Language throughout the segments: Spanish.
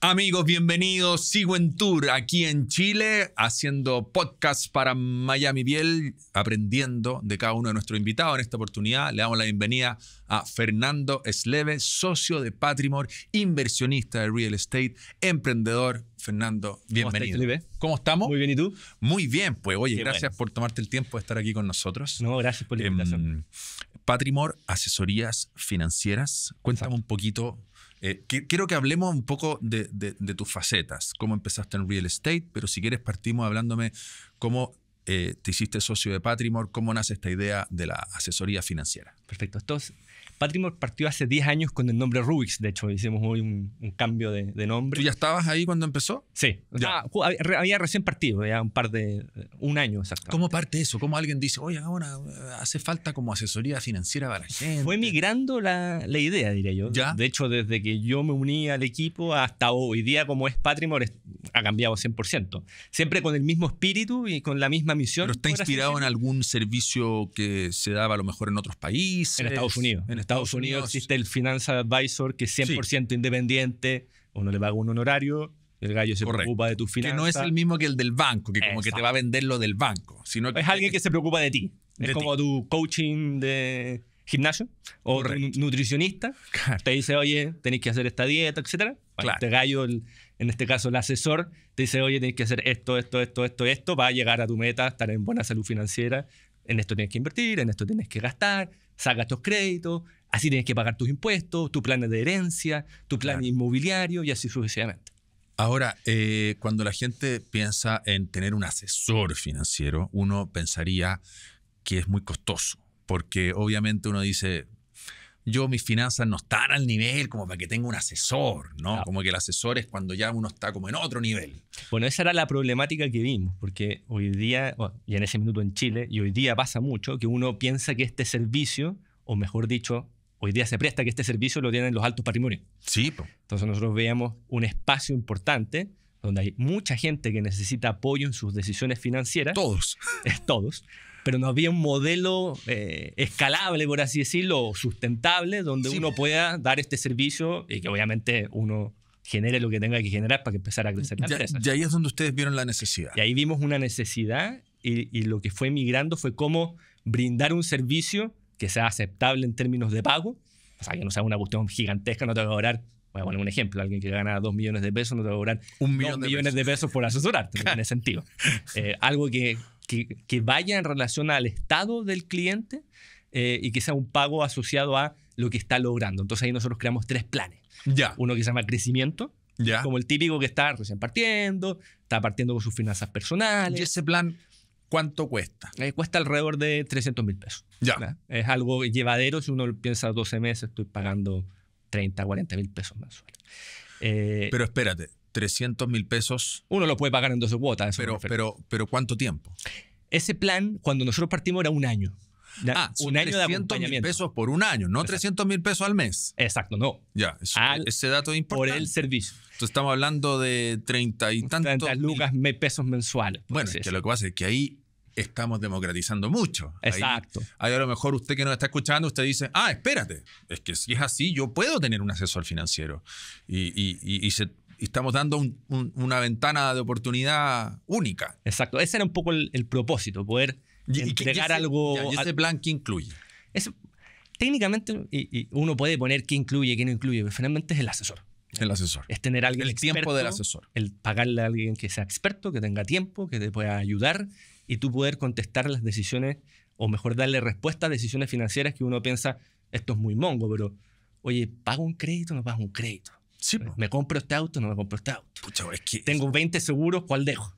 Amigos, bienvenidos. Sigo en tour aquí en Chile, haciendo podcast para Miami Biel, aprendiendo de cada uno de nuestros invitados. En esta oportunidad le damos la bienvenida a Fernando Sleve, socio de Patrimor, inversionista de real estate, emprendedor. Fernando, bienvenido. ¿Cómo, estamos? Muy bien, ¿y tú? Muy bien, pues oye, gracias por tomarte el tiempo de estar aquí con nosotros. No, gracias por la invitación. Em, asesorías financieras. Cuéntame un poquito eh, quiero que hablemos un poco de, tus facetas, cómo empezaste en real estate, pero si quieres partimos hablándome cómo eh, te hiciste socio de Patrimore, cómo nace esta idea de la asesoría financiera. Perfecto, estos Patrimor partió hace 10 años con el nombre Rubix, de hecho, hicimos hoy un, cambio de, nombre. ¿Tú ya estabas ahí cuando empezó? Sí, ya. Ah, había, recién partido, ya un par de, un año exactamente. ¿Cómo parte eso? ¿Cómo alguien dice, oye, ahora eh, hace falta como asesoría financiera para la gente? Fue migrando la, idea, diría yo. De hecho, desde que yo me uní al equipo hasta hoy día, como es Patrimor, ha cambiado 100%. Siempre con el mismo espíritu y con la misma misión. ¿Pero está inspirado en algún servicio que se daba a lo mejor en otros países? En Estados Unidos. Estados Unidos existe el Financial Advisor, que es 100% independiente, uno le paga un honorario, el gallo se preocupa de tus finanzas. Que no es el mismo que el del banco, que como que te va a vender lo del banco. Sino es alguien que se preocupa de ti. es como tu coaching de gimnasio o nutricionista. Te dice, oye, tenéis que hacer esta dieta, etc. Este gallo, en este caso el asesor, te dice, oye, tenéis que hacer esto, esto, esto, esto, esto, va a llegar a tu meta, estar en buena salud financiera. En esto tienes que invertir, en esto tienes que gastar, saca estos créditos, Así tienes que pagar tus impuestos, tu plan de herencia, tu plan inmobiliario y así sucesivamente. Ahora, eh, cuando la gente piensa en tener un asesor financiero, uno pensaría que es muy costoso, porque obviamente uno dice, yo mis finanzas no están al nivel como para que tenga un asesor, ¿no? Como que el asesor es cuando ya uno está como en otro nivel. Bueno, esa era la problemática que vimos, porque hoy día, y en ese minuto en Chile, y hoy día pasa mucho que uno piensa que este servicio, o mejor dicho, hoy día se presta que este servicio lo tienen los altos patrimonios. Sí. Entonces nosotros veíamos un espacio importante donde hay mucha gente que necesita apoyo en sus decisiones financieras. Todos. Es todos. Pero no había un modelo eh, escalable, por así decirlo, sustentable, donde uno pueda dar este servicio y que obviamente uno genere lo que tenga que generar para que a crecer la empresa. Y ahí es donde ustedes vieron la necesidad. Y ahí vimos una necesidad y lo que fue migrando fue cómo brindar un servicio que sea aceptable en términos de pago, o sea, que no sea una cuestión gigantesca, no te va a cobrar, voy a poner un ejemplo, alguien que gana dos millones de pesos no te va a cobrar un millón millones de pesos por asesorarte, en ese sentido. Eh, algo que, que, vaya en relación al estado del cliente eh, y que sea un pago asociado a lo que está logrando. Entonces ahí nosotros creamos tres planes. Ya. Uno que se llama crecimiento, ya. como el típico que está recién partiendo, está partiendo con sus finanzas personales. ¿Y ese plan ¿Cuánto cuesta? Eh, cuesta alrededor de 300 mil pesos. Ya. Es algo llevadero. Si uno piensa 12 meses, estoy pagando 30, 40 mil pesos mensuales. Eh, pero espérate, 300 mil pesos. Uno lo puede pagar en 12 cuotas. Pero, pero, pero ¿cuánto tiempo? Ese plan, cuando nosotros partimos, era un año ah, un 300 mil pesos por un año, no 300 mil pesos al mes. Exacto, no. Ya, ese dato es importante. Por el servicio. Entonces estamos hablando de 30 y tantos. 30 lucas mil... pesos mensuales. Bueno, que lo que pasa es que ahí estamos democratizando mucho. Exacto. Ahí, a lo mejor usted que nos está escuchando, usted dice, ah, espérate, es que si es así, yo puedo tener un asesor financiero. Y, estamos dando una ventana de oportunidad única. Exacto, ese era un poco el, el propósito, poder entregar algo. ¿Y ese plan qué incluye? Es, técnicamente y, uno puede poner qué incluye, qué no incluye, pero finalmente es el asesor. El asesor. Es tener alguien El tiempo del asesor. El pagarle a alguien que sea experto, que tenga tiempo, que te pueda ayudar y tú poder contestar las decisiones o mejor darle respuesta a decisiones financieras que uno piensa, esto es muy mongo, pero oye, ¿pago un crédito o no pago un crédito? Sí, ¿Me compro este auto o no me compro este auto? Pucha, es que... Tengo 20 seguros, ¿cuál dejo?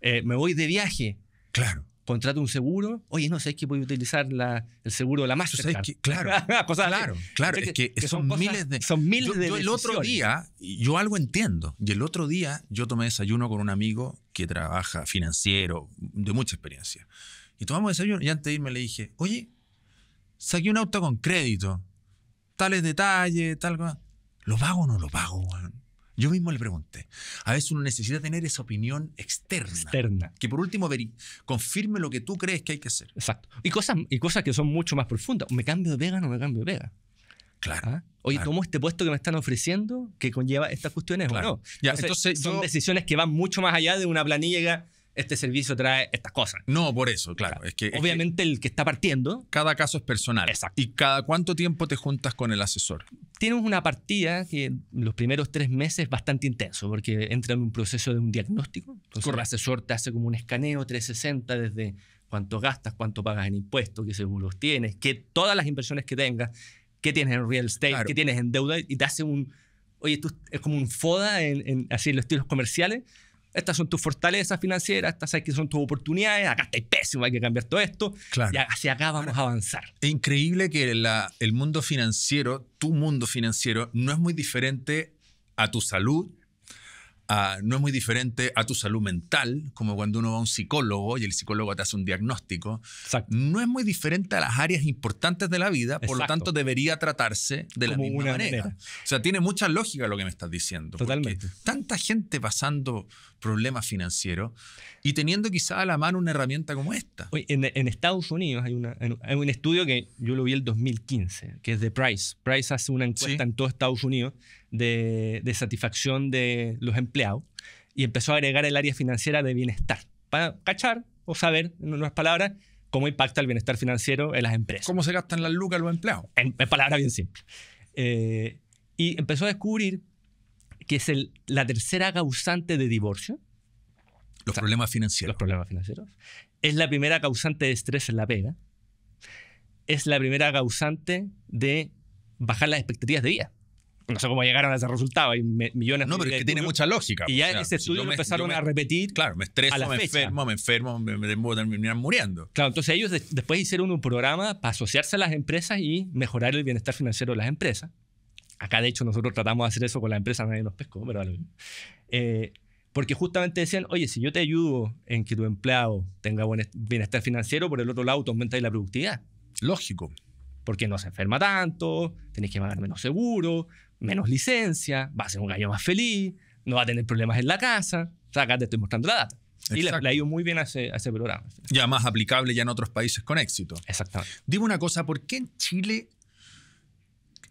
Eh, ¿Me voy de viaje? Claro contrato un seguro, oye, no, sé que voy a utilizar la, el seguro de la Mastercard? claro, claro, es que, son, miles de... Son miles de yo el otro día, yo algo entiendo, y el otro día yo tomé desayuno con un amigo que trabaja financiero, de mucha experiencia, y tomamos desayuno, y antes de irme le dije, oye, saqué un auto con crédito, tales detalles, tal... Cosa. ¿Lo pago o no lo pago, yo mismo le pregunté. A veces uno necesita tener esa opinión externa. Externa. Que por último confirme lo que tú crees que hay que hacer. Exacto. Y cosas, y cosas que son mucho más profundas. ¿Me cambio de pega o no me cambio de vega? Claro. ¿Ah? Oye, tomo este puesto que me están ofreciendo que conlleva estas cuestiones claro. o no. Ya, entonces, son decisiones que van mucho más allá de una planilla este servicio trae estas cosas. No, por eso, claro. Es que, Obviamente el que está partiendo. Cada caso es personal. Exacto. ¿Y cada cuánto tiempo te juntas con el asesor? Tienes una partida que los primeros tres meses es bastante intenso, porque entra en un proceso de un diagnóstico. Entonces el asesor te hace como un escaneo 360 desde cuánto gastas, cuánto pagas en impuestos, qué seguros tienes, que todas las inversiones que tengas, qué tienes en real estate, qué tienes en deuda, y te hace un... Oye, esto es como un FODA en, así en los estilos comerciales estas son tus fortalezas financieras, estas que son tus oportunidades, acá está el pésimo, hay que cambiar todo esto, y hacia acá vamos a avanzar. Es increíble que el mundo financiero, tu mundo financiero, no es muy diferente a tu salud, no es muy diferente a tu salud mental, como cuando uno va a un psicólogo y el psicólogo te hace un diagnóstico. No es muy diferente a las áreas importantes de la vida, por lo tanto debería tratarse de la misma manera. O sea, tiene mucha lógica lo que me estás diciendo. Totalmente. Tanta gente pasando problemas financieros y teniendo quizá a la mano una herramienta como esta. en, Estados Unidos hay, un estudio que yo lo vi el 2015, que es de Price. Price hace una encuesta en todo Estados Unidos de, satisfacción de los empleados y empezó a agregar el área financiera de bienestar para cachar o saber, en unas palabras, cómo impacta el bienestar financiero en las empresas. ¿Cómo se gastan las lucas los empleados? En, palabras bien simples. Eh, y empezó a descubrir que es la tercera causante de divorcio. Los problemas financieros. Los problemas financieros. Es la primera causante de estrés en la pega. Es la primera causante de bajar las expectativas de vida no sé cómo llegaron a ese resultado. Hay millones No, pero es que tiene mucha lógica. Y pues, ya en ese estudio empezaron a repetir. Claro, me estreso, me, Enfermo, me enfermo, me terminan muriendo. Claro, entonces ellos después hicieron un programa para asociarse a las empresas y mejorar el bienestar financiero de las empresas. Acá, de hecho, nosotros tratamos de hacer eso con las empresas, nadie nos pescó, pero eh, porque justamente decían, oye, si yo te ayudo en que tu empleado tenga buen bienestar financiero, por el otro lado, aumenta la productividad. Lógico porque no se enferma tanto, tenés que pagar menos seguro, menos licencia, va a ser un gallo más feliz, no va a tener problemas en la casa. acá te estoy mostrando la data. Y le, ha ido muy bien a ese, programa. Ya más aplicable ya en otros países con éxito. Exactamente. Dime una cosa, ¿por qué en Chile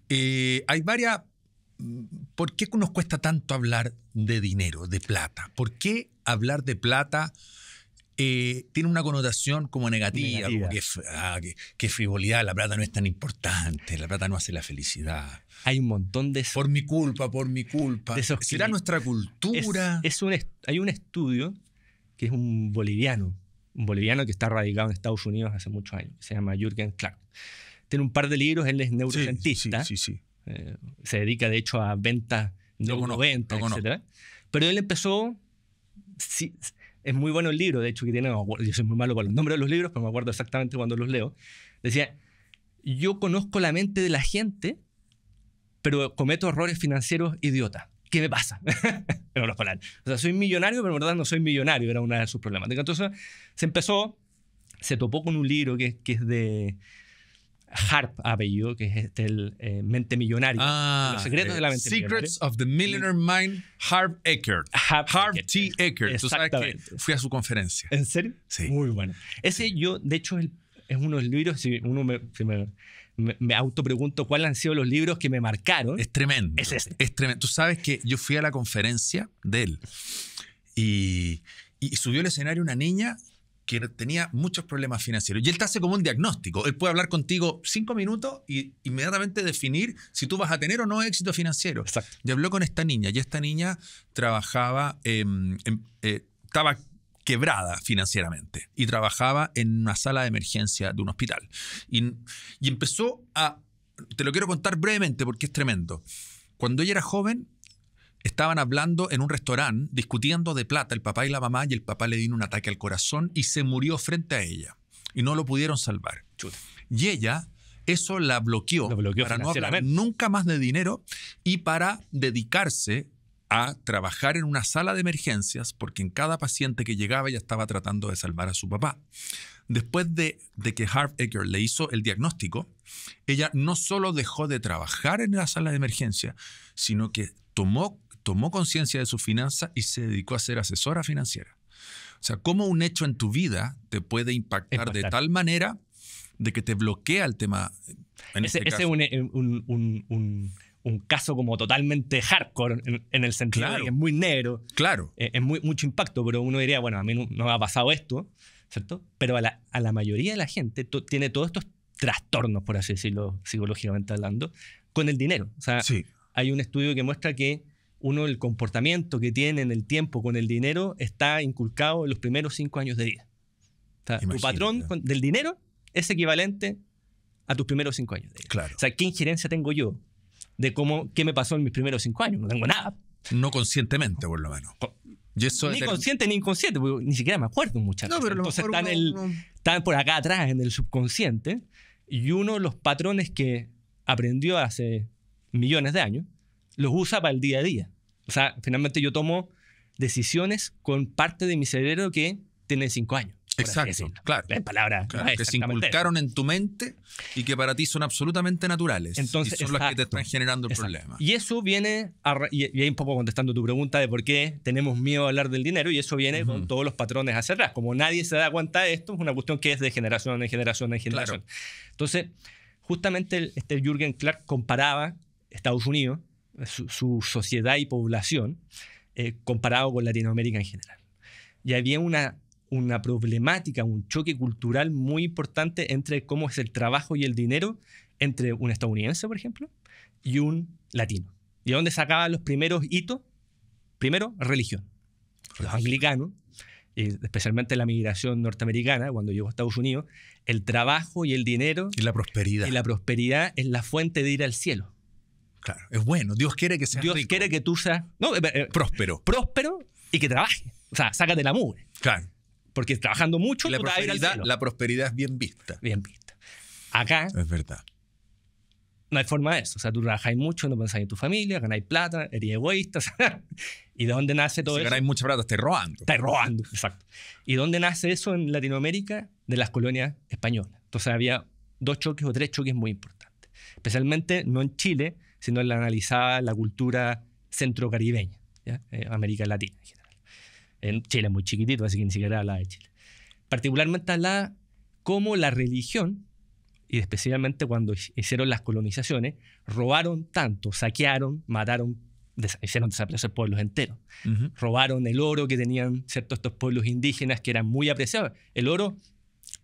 eh, hay varias... ¿Por qué nos cuesta tanto hablar de dinero, de plata? ¿Por qué hablar de plata eh, tiene una connotación como negativa, como que, ah, frivolidad, la plata no es tan importante, la plata no hace la felicidad. Hay un montón de Por mi culpa, por mi culpa. ¿Será nuestra cultura? hay un estudio que es un boliviano, un boliviano que está radicado en Estados Unidos hace muchos años, se llama Jürgen Clark. Tiene un par de libros, él es neurocientista. Sí, sí, sí, eh, se dedica, de hecho, a ventas de no, etc. Pero él empezó es muy bueno el libro, de hecho, que tiene, yo soy muy malo con los nombres de los libros, pero me acuerdo exactamente cuando los leo. Decía, yo conozco la mente de la gente, pero cometo errores financieros idiotas. ¿Qué me pasa? en otras palabras. O sea, soy millonario, pero en verdad no soy millonario, era una de sus problemas Entonces, se empezó, se topó con un libro que, que es de Harp apellido, que es este, el eh, mente millonario. Ah, los secretos de la mente Secrets of the Millionaire Mind, Harp Eckert. Harp, T. Eckert. Tú sabes que fui a su conferencia. ¿En serio? Sí. Muy bueno. Ese yo, de hecho, es, uno de los libros, si uno me, me, auto pregunto cuáles han sido los libros que me marcaron. Es tremendo. Es este. Es tremendo. Tú sabes que yo fui a la conferencia de él y, y subió al escenario una niña que tenía muchos problemas financieros. Y él te hace como un diagnóstico. Él puede hablar contigo cinco minutos y inmediatamente definir si tú vas a tener o no éxito financiero. Y habló con esta niña. Y esta niña trabajaba, em, em, eh, estaba quebrada financieramente y trabajaba en una sala de emergencia de un hospital. Y, y empezó a... Te lo quiero contar brevemente porque es tremendo. Cuando ella era joven, estaban hablando en un restaurante, discutiendo de plata, el papá y la mamá, y el papá le dio un ataque al corazón y se murió frente a ella. Y no lo pudieron salvar. Y ella, eso la bloqueó, para no hablar nunca más de dinero y para dedicarse a trabajar en una sala de emergencias, porque en cada paciente que llegaba ella estaba tratando de salvar a su papá. Después de, de que Harv Ecker le hizo el diagnóstico, ella no solo dejó de trabajar en la sala de emergencia, sino que tomó tomó conciencia de su finanza y se dedicó a ser asesora financiera. O sea, cómo un hecho en tu vida te puede impactar, de tal manera de que te bloquea el tema. ese, es este eh, un, caso como totalmente hardcore en, el sentido que es muy negro. Claro. Eh, es muy, mucho impacto, pero uno diría, bueno, a mí no, me ha pasado esto, ¿cierto? Pero a la, mayoría de la gente tiene todos estos trastornos, por así decirlo, psicológicamente hablando, con el dinero. O sea, hay un estudio que muestra que uno el comportamiento que tiene en el tiempo con el dinero, está inculcado en los primeros cinco años de vida. tu patrón del dinero es equivalente a tus primeros cinco años de vida. Claro. O sea, ¿qué injerencia tengo yo de cómo, qué me pasó en mis primeros cinco años? No tengo nada. No conscientemente, por lo menos. ni consciente ni inconsciente, porque ni siquiera me acuerdo mucho. Entonces están, están por acá atrás, en el subconsciente, y uno los patrones que aprendió hace millones de años, los usa para el día a día. O sea, finalmente yo tomo decisiones con parte de mi cerebro que tiene cinco años. Exacto, claro. En palabras ah, que se inculcaron en tu mente y que para ti son absolutamente naturales. Entonces, y son las que te están generando el problema. Y eso viene, y, ahí un poco contestando tu pregunta de por qué tenemos miedo a hablar del dinero, y eso viene con todos los patrones hacia atrás. Como nadie se da cuenta de esto, es una cuestión que es de generación en generación en generación. Entonces, justamente este Jürgen Clark comparaba Estados Unidos su, sociedad y población, eh, comparado con Latinoamérica en general. Y había una, una problemática, un choque cultural muy importante entre cómo es el trabajo y el dinero entre un estadounidense, por ejemplo, y un latino. ¿Y dónde sacaban los primeros hitos? Primero, religión. Los anglicanos, especialmente la migración norteamericana, cuando llegó a Estados Unidos, el trabajo y el dinero. Y la prosperidad. Y la prosperidad es la fuente de ir al cielo. Claro, es bueno. Dios quiere que seas Dios quiere que tú seas eh, eh, próspero. próspero y que trabajes. O sea, sácate la mugre. Claro. Porque trabajando mucho, la, prosperidad, la prosperidad es bien vista. Bien vista. Acá. Es verdad. No hay forma de eso. O sea, tú trabajáis mucho, no pensáis en tu familia, ganáis plata, eres egoísta. ¿Y de dónde nace todo eso? Si ganáis mucha plata, estás robando. Estás robando, exacto. ¿Y dónde nace eso en Latinoamérica? De las colonias españolas. Entonces había dos choques o tres choques muy importantes. Especialmente no en Chile, sino la analizaba la cultura centrocaribeña, ¿ya? Eh, América Latina en general. En Chile es muy chiquitito, así que ni siquiera habla de Chile. Particularmente la cómo la religión, y especialmente cuando hicieron las colonizaciones, robaron tanto, saquearon, mataron, hicieron desaparecer pueblos enteros. Robaron el oro que tenían ciertos estos pueblos indígenas que eran muy apreciados. El oro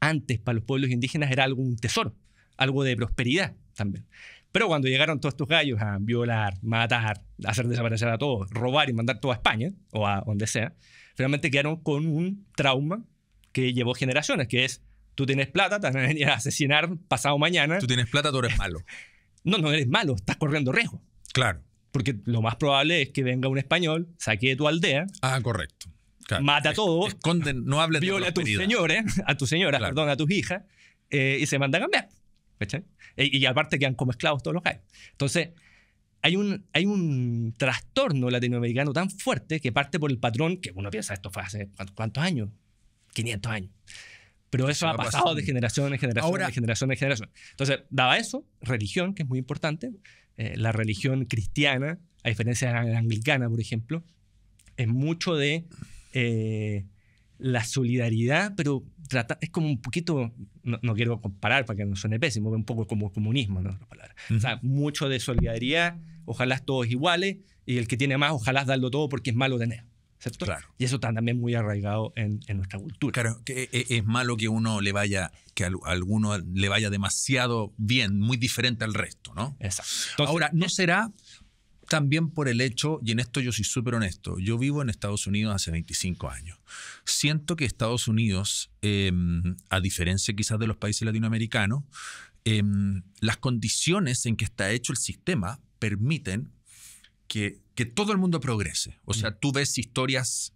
antes para los pueblos indígenas era algo un tesoro, algo de prosperidad también. Pero cuando llegaron todos estos gallos a violar, matar, hacer desaparecer a todos, robar y mandar todo a España o a donde sea, finalmente quedaron con un trauma que llevó generaciones, que es, tú tienes plata, te van a a asesinar pasado mañana. Tú tienes plata, tú eres malo. no, no eres malo, estás corriendo riesgo. Claro. Porque lo más probable es que venga un español, saque de tu aldea. Ah, correcto. Mata a todos, no viola a tus señores, a tus señoras, a tus hijas, eh, y se manda a cambiar. E, y, aparte quedan como esclavos todos los gallos. Entonces, hay un, hay un trastorno latinoamericano tan fuerte que parte por el patrón, que uno piensa, esto fue hace cuántos años, 500 años. Pero eso ha pasado de generación en generación, de generación en generación. Entonces, daba eso, religión, que es muy importante, eh, la religión cristiana, a diferencia de la anglicana, por ejemplo, es mucho de eh, la solidaridad, pero trata, es como un poquito, no, quiero comparar para que no suene pésimo, un poco como comunismo, ¿no? O sea, mucho de solidaridad, ojalá todos iguales, y el que tiene más, ojalá darlo todo porque es malo tener. ¿Cierto? Claro. Y eso está también muy arraigado en, nuestra cultura. Claro, que eh, es, malo que uno le vaya, que a alguno le vaya demasiado bien, muy diferente al resto, ¿no? Exacto. Ahora, ¿no eh, será también por el hecho, y en esto yo soy súper honesto, yo vivo en Estados Unidos hace 25 años. Siento que Estados Unidos, em, a diferencia quizás de los países latinoamericanos, em, las condiciones en que está hecho el sistema permiten que, que todo el mundo progrese. O sea, mm. tú ves historias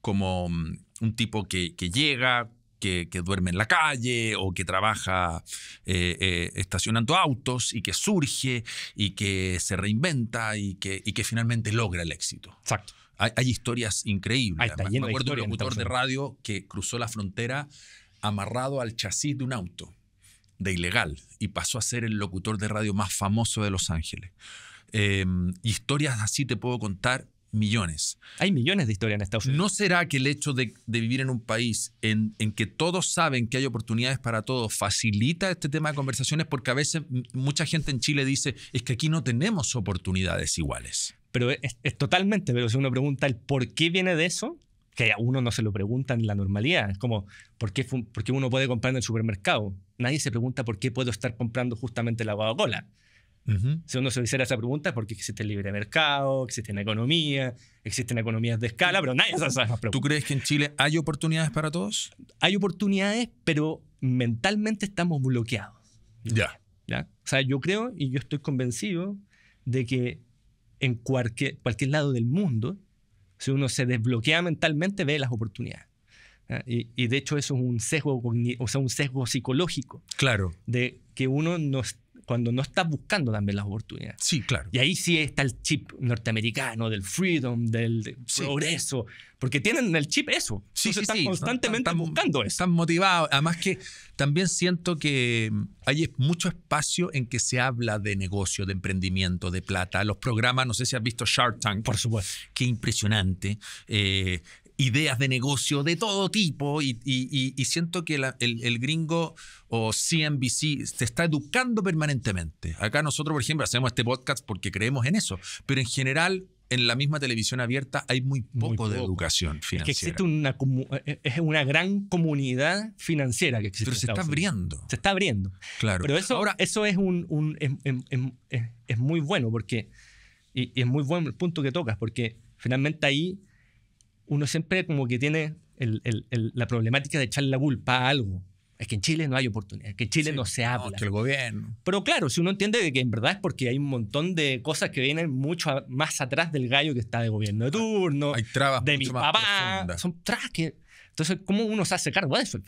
como mm, un tipo que llega, que, duerme en la calle o que trabaja eh, eh, estacionando autos y que surge y que se reinventa y que, y que finalmente logra el éxito. Exacto. Hay, historias increíbles. Me acuerdo de un locutor de radio que cruzó la frontera amarrado al chasis de un auto de ilegal y pasó a ser el locutor de radio más famoso de Los Ángeles. Em, historias así te puedo contar millones. Hay millones de historias en Estados Unidos. ¿No será que el hecho de, vivir en un país en, que todos saben que hay oportunidades para todos facilita este tema de conversaciones? Porque a veces mucha gente en Chile dice, es que aquí no tenemos oportunidades iguales. Pero es, totalmente, pero si uno pregunta el por qué viene de eso, que a uno no se lo pregunta en la normalidad. Es como, ¿por qué, ¿por qué uno puede comprar en el supermercado? Nadie se pregunta por qué puedo estar comprando justamente la coca si uno se hiciera esa pregunta, porque existe el libre mercado, existe la economía, existen economías de escala, pero nadie se hace esa preguntas. ¿Tú crees que en Chile hay oportunidades para todos? Hay oportunidades, pero mentalmente estamos bloqueados. Ya. ¿Ya? O sea, yo creo y yo estoy convencido de que en cualquier, cualquier lado del mundo, si uno se desbloquea mentalmente, ve las oportunidades. Y, y, de hecho eso es un sesgo, o sea, un sesgo psicológico. Claro. De que uno no, cuando no estás buscando también las oportunidades. Sí, claro. Y ahí sí está el chip norteamericano del freedom, del, progreso, porque tienen el chip eso. Sí, sí están constantemente buscando eso. Están motivados. Además que también siento que hay mucho espacio en que se habla de negocio, de emprendimiento, de plata. Los programas, no sé si has visto Shark Tank. Por supuesto. Qué impresionante. Eh, ideas de negocio de todo tipo y, siento que el, gringo o CNBC se está educando permanentemente. Acá nosotros, por ejemplo, hacemos este podcast porque creemos en eso, pero en general en la misma televisión abierta hay muy poco, de educación financiera. que existe una, eh, es una gran comunidad financiera que existe. Pero se está abriendo. Se está abriendo. Claro. Pero eso, Ahora, eso es, un, es, muy bueno porque, y, es muy bueno el punto que tocas, porque finalmente ahí uno siempre como que tiene la problemática de echar la culpa a algo. Es que en Chile no hay oportunidad, que Chile no se habla. No, el gobierno. Pero claro, si uno entiende de que en verdad es porque hay un montón de cosas que vienen mucho más atrás del gallo que está de gobierno de turno, hay trabas de mi papá, son trabas que... Entonces, ¿cómo uno se hace cargo de eso,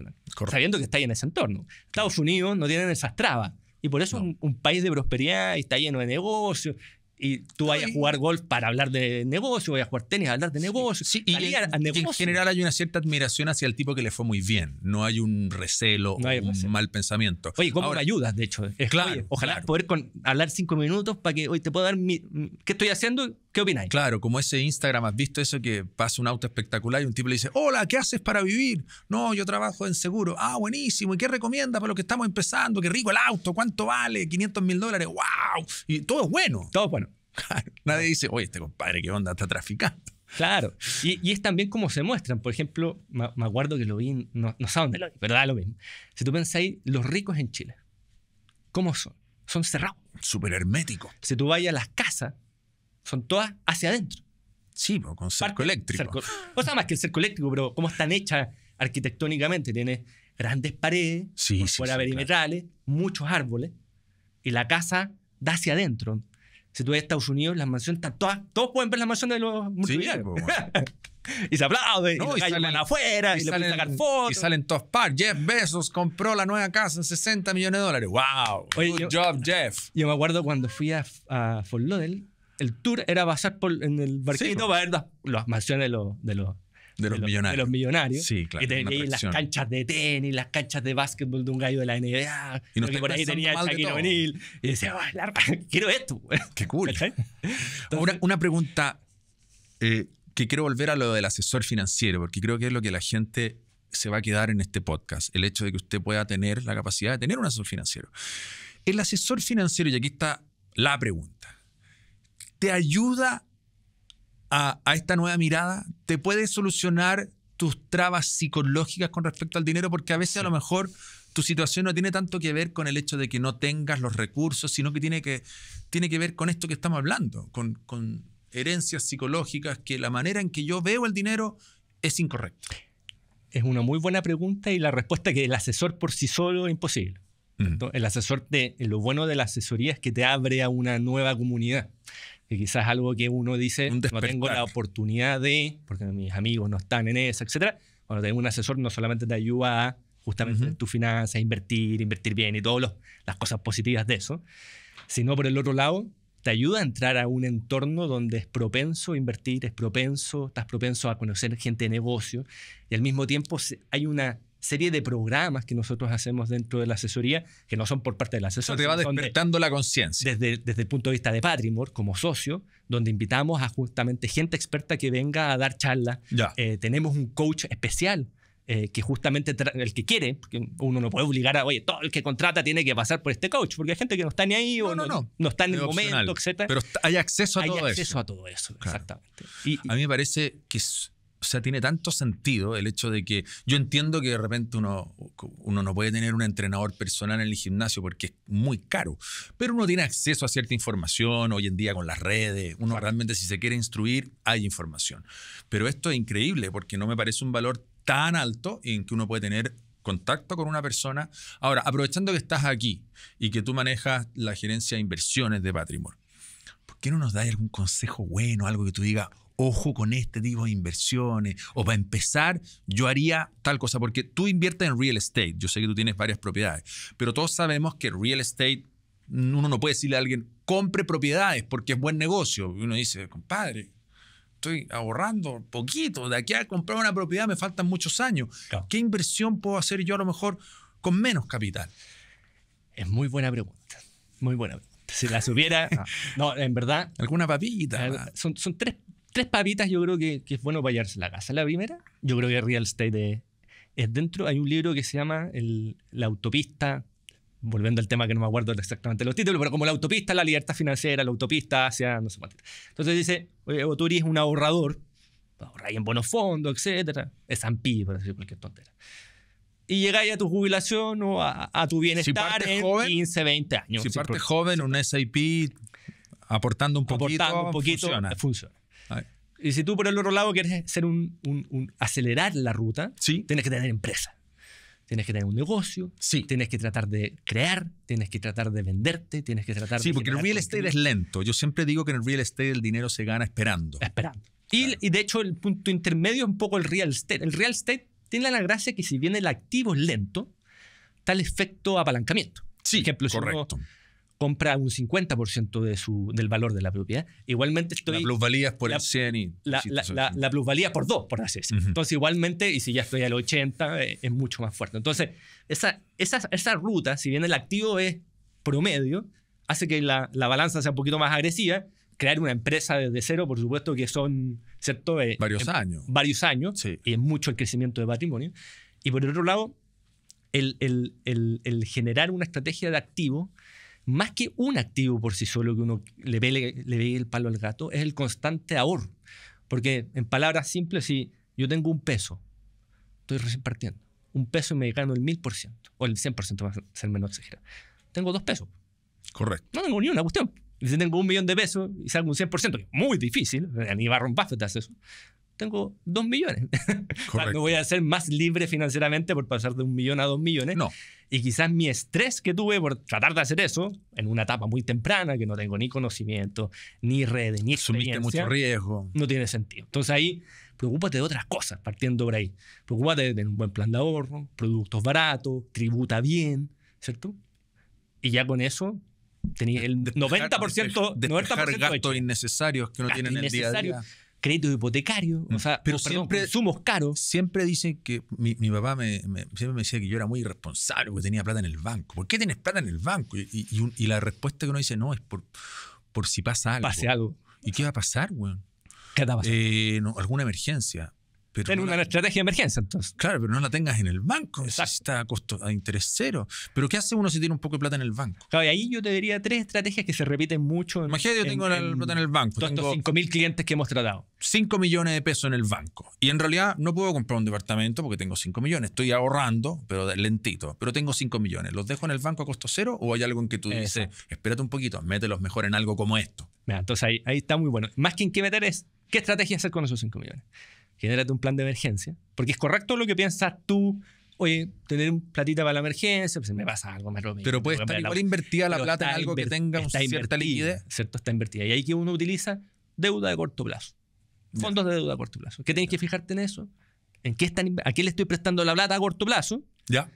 Sabiendo que está ahí en ese entorno. Estados Unidos no tienen esas trabas. Y por eso es un, un, país de prosperidad y está lleno de negocios y tú vayas a jugar golf para hablar de negocio, vayas a jugar tenis a hablar de negocio. Sí, y, en general hay una cierta admiración hacia el tipo que le fue muy bien. No hay un recelo, un mal pensamiento. Oye, ¿cómo ayudas, de hecho? Es, claro. ojalá poder hablar cinco minutos para que hoy te pueda dar mi, qué estoy haciendo, qué opináis. Claro, como ese Instagram, ¿has visto eso que pasa un auto espectacular y un tipo le dice, hola, ¿qué haces para vivir? No, yo trabajo en seguro. Ah, buenísimo. ¿Y qué recomiendas para lo que estamos empezando? Qué rico el auto, ¿cuánto vale? 500 mil dólares. ¡Wow! Y todo es bueno. Todo es bueno. nadie dice, oye, este compadre, ¿qué onda? Está traficando. Claro, y, es también como se muestran. Por ejemplo, me, acuerdo que lo vi, no, no sé dónde lo vi, pero lo mismo. Si tú pensáis, los ricos en Chile, ¿cómo son? Son cerrados. Súper herméticos. Si tú vayas a las casas, son todas hacia adentro. Sí, pero con cerco eléctrico. cosa o sea, más que el cerco eléctrico, pero cómo están hechas arquitectónicamente. Tienes grandes paredes, por sí, fuera muchos árboles, y la casa da hacia adentro. Si tú ves Estados Unidos, las mansiones están todas, todos pueden ver las mansiones de los multimillonarios. Sí, y se aplaude, y, salen afuera, y, salen, le sacar fotos. Y salen todos par. Jeff Bezos compró la nueva casa en 60 millones de dólares. ¡Wow! Good job, Jeff. Yo me acuerdo cuando fui a, a Fort Lauderdale, el tour era pasar por, en el barquito sí, para ver las, las mansiones de los de los, millonarios. De los millonarios. Sí, claro. Y, tenía las canchas de tenis, las canchas de básquetbol de un gallo de la NBA. Y no por ahí tenía el Shaquille Y decía, quiero esto. Qué cool. una, pregunta eh, que quiero volver a lo del asesor financiero, porque creo que es lo que la gente se va a quedar en este podcast. El hecho de que usted pueda tener la capacidad de tener un asesor financiero. El asesor financiero, y aquí está la pregunta, ¿te ayuda a a, esta nueva mirada te puede solucionar tus trabas psicológicas con respecto al dinero, porque a veces a lo mejor tu situación no tiene tanto que ver con el hecho de que no tengas los recursos, sino que tiene que, tiene que ver con esto que estamos hablando, con, herencias psicológicas, que la manera en que yo veo el dinero es incorrecta. Es una muy buena pregunta y la respuesta que el asesor por sí solo es imposible. Mm. El asesor, de lo bueno de la asesoría es que te abre a una nueva comunidad que quizás algo que uno dice, no tengo la oportunidad de, porque mis amigos no están en eso, etc. Cuando tengo un asesor, no solamente te ayuda a justamente tu tus finanzas, invertir, invertir bien y todas las cosas positivas de eso, sino por el otro lado, te ayuda a entrar a un entorno donde es propenso a invertir, es propenso, estás propenso a conocer gente de negocio y al mismo tiempo hay una serie de programas que nosotros hacemos dentro de la asesoría, que no son por parte del asesoría. Eso te va despertando la conciencia. Desde, el punto de vista de Patrimor, como socio, donde invitamos a justamente gente experta que venga a dar charlas. Eh, tenemos un coach especial eh, que justamente el que quiere, porque uno no puede obligar a, oye, todo el que contrata tiene que pasar por este coach, porque hay gente que no está ni ahí o no, está en el momento, etc. Pero hay acceso a todo eso. Hay acceso a todo eso, exactamente. Y, a mí me parece que es o sea, tiene tanto sentido el hecho de que yo entiendo que de repente uno, uno no puede tener un entrenador personal en el gimnasio porque es muy caro, pero uno tiene acceso a cierta información hoy en día con las redes, uno realmente si se quiere instruir hay información. Pero esto es increíble porque no me parece un valor tan alto en que uno puede tener contacto con una persona. Ahora, aprovechando que estás aquí y que tú manejas la gerencia de inversiones de patrimonio, ¿por qué no nos das algún consejo bueno, algo que tú digas, ojo con este tipo de inversiones, o para empezar, yo haría tal cosa, porque tú inviertes en real estate, yo sé que tú tienes varias propiedades, pero todos sabemos que real estate, uno no puede decirle a alguien, compre propiedades porque es buen negocio, y uno dice, compadre. Estoy ahorrando poquito. De aquí a comprar una propiedad me faltan muchos años. ¿Qué inversión puedo hacer yo a lo mejor con menos capital? Es muy buena pregunta. Muy buena pregunta si la supiera. Ah. No, en verdad. Alguna papita. Eh, ah. Son, son tres, tres papitas yo creo que, es bueno para la casa. La primera, yo creo que Real Estate eh, es, dentro. Hay un libro que se llama La autopista, volviendo al tema que no me acuerdo exactamente los títulos, pero como la autopista, la libertad financiera, la autopista hacia no sé cuánto. Entonces dice, oye, tú es un ahorrador, pues ahí en bonos fondos, etc. Es ampi, por decir cualquier tontera. Y llegáis a tu jubilación o a, tu bienestar en 15, 20 años. Si, partes joven, un SIP aportando un poquito, aportando un poquito funciona. Y si tú por el otro lado quieres un, acelerar la ruta, tienes que tener empresa. Tienes que tener un negocio, tienes que tratar de crear, tienes que tratar de venderte, tienes que tratar sí, de... Sí, porque el real estate es lento. Yo siempre digo que en el real estate el dinero se gana esperando. Esperando. Y, de hecho el punto intermedio es un poco el real estate. El real estate tiene la gracia que si bien el activo es lento, tal efecto apalancamiento. Sí, correcto compra un 50% de su, del valor de la propiedad. Igualmente estoy... La plusvalía es por el 100 y... La, la, la, plusvalía por dos por así decirlo. Entonces, igualmente, y si ya estoy al 80, eh, es, mucho más fuerte. Entonces, esa, ruta, si bien el activo es promedio, hace que la, balanza sea un poquito más agresiva. Crear una empresa desde cero, por supuesto que son, ¿cierto? Eh, varios em, años. Varios años. Y es mucho el crecimiento de patrimonio. Y por el otro lado, el, el generar una estrategia de activo más que un activo por sí solo que uno le ve, le, ve el palo al gato, es el constante ahorro. Porque en palabras simples, si yo tengo un peso, estoy recién partiendo, un peso y me gano el 1000%, o el 100% va a ser menos exagerado. Tengo dos pesos. Correcto. No tengo ni una cuestión. si tengo un millón de pesos y salgo un 100%, que es muy difícil, ni Barron te hace eso, tengo dos millones. Ah, no voy a ser más libre financieramente por pasar de un millón a dos millones. No. Y quizás mi estrés que tuve por tratar de hacer eso, en una etapa muy temprana, que no tengo ni conocimiento, ni redes, ni Asumiste mucho riesgo. No tiene sentido. Entonces ahí, preocúpate de otras cosas, partiendo por ahí. Preocúpate de un buen plan de ahorro, productos baratos, tributa bien, ¿cierto? Y ya con eso tenía el 90%, de 90 gastos innecesarios que no tienen el día a día crédito hipotecario, o mm, sea, pero siempre, consumos caros. Siempre dicen que mi, mi papá me, siempre me decía que yo era muy irresponsable porque tenía plata en el banco. ¿Por qué tienes plata en el banco? Y, y, la respuesta que uno dice, no, es por, por si pasa algo. ¿Y qué va a pasar, weón? ¿Qué te va eh, alguna emergencia. Pero una, estrategia de emergencia, entonces. Claro, pero no la tengas en el banco. está a, costo, a interés cero. Pero ¿qué hace uno si tiene un poco de plata en el banco? Claro, ahí yo te diría tres estrategias que se repiten mucho. Imagínate, yo tengo la plata en el banco. Todos estos 5.000 clientes que hemos tratado. 5 millones de pesos en el banco. Y en realidad no puedo comprar un departamento porque tengo 5 millones. Estoy ahorrando, pero lentito. Pero tengo 5 millones. ¿Los dejo en el banco a costo cero o hay algo en que tú dices, espérate un poquito, mételos mejor en algo como esto? Mira, entonces ahí está muy bueno. Más que en qué meter es, ¿qué estrategia hacer con esos 5 millones? genérate un plan de emergencia, porque es correcto lo que piensas tú, oye, tener un platita para la emergencia, pues me pasa algo, me lo Pero puede estar igual la, invertida la plata en algo que tenga cierta liquidez. ¿Cierto? Está invertida. Y ahí que uno utiliza deuda de corto plazo. Fondos de deuda a corto plazo. ¿Qué tienes que fijarte en eso? ¿En qué están, ¿A quién le estoy prestando la plata a corto plazo? Ya.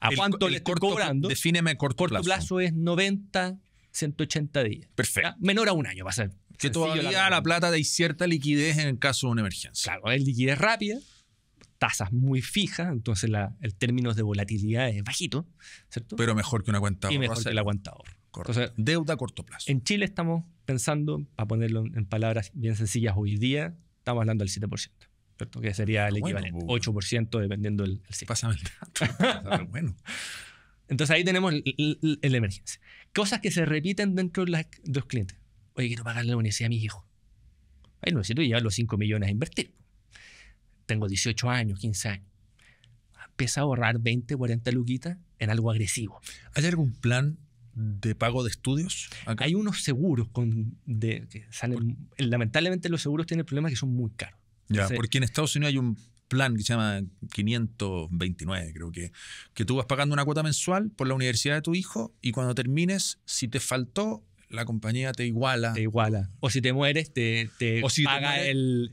¿A cuánto le estoy corto, cobrando? Defíneme corto, plazo. Corto plazo es 90, 180 días. Perfecto. Menor a un año va a ser que todavía la, plata de cierta liquidez en el caso de una emergencia. Claro, hay liquidez rápida, tasas muy fijas, entonces la, el término de volatilidad es bajito, ¿cierto? Pero mejor que un aguantador. Y mejor que el aguantador. Deuda a corto plazo. En Chile estamos pensando, para ponerlo en palabras bien sencillas, hoy día estamos hablando del 7%. ¿cierto? Que sería el equivalente, 8% dependiendo del, del sitio. Pásame el bueno. Entonces ahí tenemos la emergencia. Cosas que se repiten dentro de, de los clientes oye, quiero pagarle la universidad a mis hijos. Ahí no necesito llevar los 5 millones a invertir. Tengo 18 años, 15 años. Empieza a ahorrar 20, 40 luquitas en algo agresivo. ¿Hay algún plan de pago de estudios? Hay unos seguros con, de, que salen, lamentablemente los seguros tienen el problema que son muy caros. Ya, porque en Estados Unidos hay un plan que se llama 529, creo que, que tú vas pagando una cuota mensual por la universidad de tu hijo y cuando termines, si te faltó la compañía te iguala. Te iguala. O si te mueres, te, te paga el,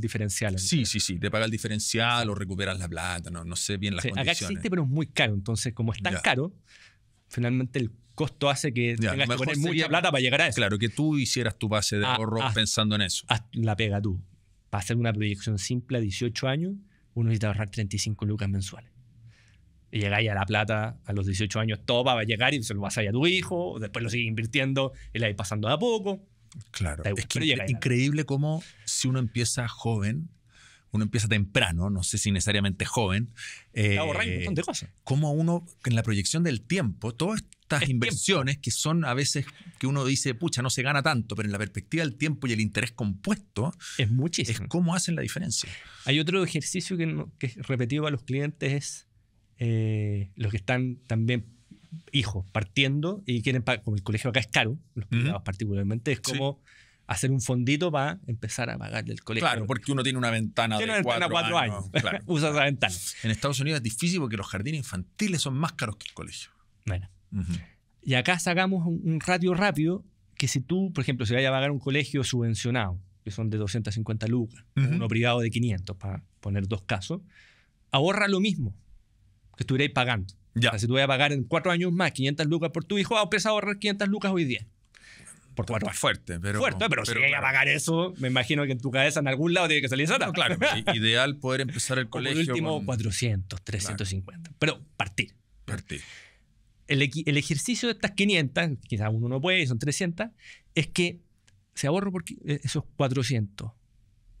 diferencial. Sí, sí, sí. Te paga el diferencial o recuperas la plata. No, no sé bien las condiciones. Acá existe, pero es muy caro. Entonces, como es tan caro, finalmente el costo hace que tengas que poner mucha plata para llegar a eso. Claro, que tú hicieras tu base de ah, ahorro pensando en eso. la pega tú. Para hacer una proyección simple a 18 años, uno necesita ahorrar 35 lucas mensuales y llegáis a La Plata a los 18 años, todo va a llegar y se lo vas a ir a tu hijo, después lo sigues invirtiendo y le vais pasando de a poco. Claro, es increíble cómo si uno empieza joven, uno empieza temprano, no sé si necesariamente joven, eh, un montón de cosas. Cómo uno, en la proyección del tiempo, todas estas inversiones que son a veces que uno dice, pucha, no se gana tanto, pero en la perspectiva del tiempo y el interés compuesto, es muchísimo. Es cómo hacen la diferencia. Hay otro ejercicio que, es repetido a los clientes, es eh, los que están también hijos partiendo y quieren pagar, como el colegio acá es caro, los privados particularmente, es como hacer un fondito para empezar a pagar el colegio. Claro, porque uno tiene una ventana tiene de una cuatro, cuatro años. Usa esa ventana. En Estados Unidos es difícil porque los jardines infantiles son más caros que el colegio. Bueno. Y acá sacamos un, radio ratio rápido que si tú, por ejemplo, se vaya a pagar un colegio subvencionado, que son de 250 lucas, uno privado de 500, para poner dos casos, ahorra lo mismo que estuvierais pagando. O sea, si tú voy a pagar en cuatro años más 500 lucas por tu hijo, ha empieza a ahorrar 500 lucas hoy día. Por cuatro años. Fuerte, pero. Fuerte, pero, si claro. a pagar eso, me imagino que en tu cabeza en algún lado tiene que salir sana. claro, pues, ideal poder empezar el colegio. Por último, últimos 400, 350. Pero partir. Partir. El, ejercicio de estas 500, quizás uno no puede, son 300, es que se ahorro por eh, esos 400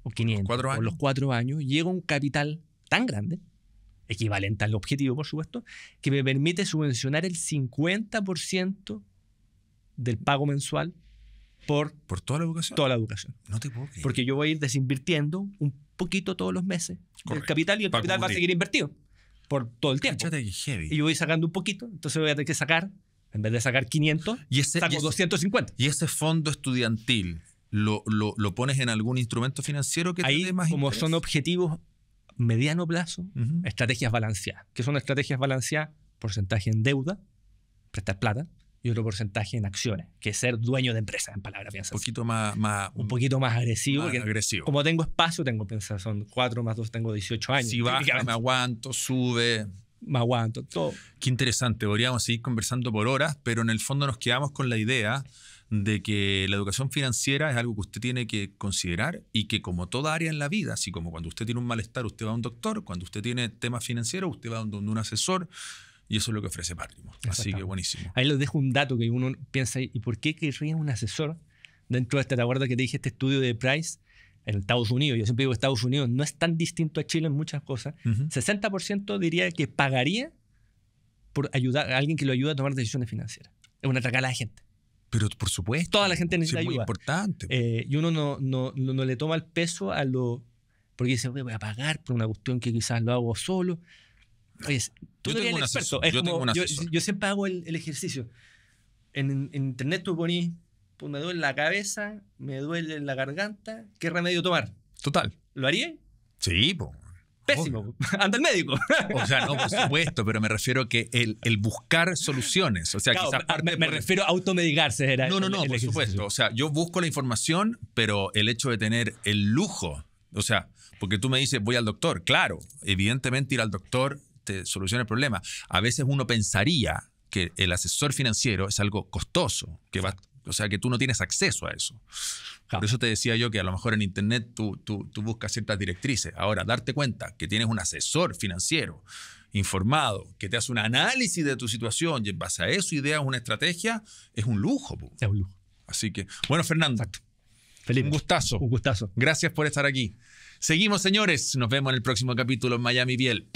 o 500 por los cuatro años, llega un capital tan grande equivalente al objetivo, por supuesto, que me permite subvencionar el 50% del pago mensual por, por toda la educación. Toda la educación. Porque yo voy a ir desinvirtiendo un poquito todos los meses con el capital y el capital va a seguir invertido por todo el tiempo. Heavy. Y yo voy sacando un poquito, entonces voy a tener que sacar, en vez de sacar 500, saco 250. ¿Y ese fondo estudiantil lo, lo, pones en algún instrumento financiero que Ahí, te dé más Como son objetivos mediano plazo, estrategias balanceadas. ¿Qué son estrategias balanceadas? Porcentaje en deuda, prestar plata, y otro porcentaje en acciones, que es ser dueño de empresa, en palabras Un poquito más, Un poquito más agresivo. Como tengo espacio, tengo, pensar. son 4 más 2, tengo 18 años. Si baja, me aguanto, sube. Me aguanto, todo. Qué interesante, podríamos seguir conversando por horas, pero en el fondo nos quedamos con la idea de que la educación financiera es algo que usted tiene que considerar y que como toda área en la vida, así como cuando usted tiene un malestar, usted va a un doctor, cuando usted tiene temas financieros, usted va a un, asesor. Y eso es lo que ofrece Patrimon. Así que buenísimo. Ahí les dejo un dato que uno piensa, ¿y por qué querría un asesor dentro de esta tabuarda que te dije, este estudio de Price? En Estados Unidos, yo siempre digo Estados Unidos, no es tan distinto a Chile en muchas cosas. 60% diría que pagaría por ayudar a alguien que lo ayude a tomar decisiones financieras. Es una tracala de gente. Pero por supuesto. Toda la gente necesita es muy importante. Eh, y uno no, no, le toma el peso a lo. Porque dice, voy a pagar por una cuestión que quizás lo hago solo. yo tengo un experto. yo, siempre hago el, ejercicio. En, internet tú pones, pues me duele la cabeza, me duele la garganta, ¿qué remedio tomar? Total. ¿Lo haría? Sí, pues. Pésimo, anda el médico. O sea, no, por supuesto, pero me refiero a que el, buscar soluciones. O sea, me, refiero a automedicarse. Era no, no, no, por supuesto. O sea, yo busco la información, pero el hecho de tener el lujo, o sea, porque tú me dices, voy al doctor. Claro, evidentemente ir al doctor te soluciona el problema. A veces uno pensaría que el asesor financiero es algo costoso, que va o sea que tú no tienes acceso a eso. Por eso te decía yo que a lo mejor en Internet tú, tú, buscas ciertas directrices. Ahora, darte cuenta que tienes un asesor financiero informado, que te hace un análisis de tu situación y en base a eso ideas una estrategia, es un lujo. Es un lujo. Así que, bueno, Fernando, Felipe, un gustazo. Un gustazo. Gracias por estar aquí. Seguimos, señores. Nos vemos en el próximo capítulo en Miami Biel.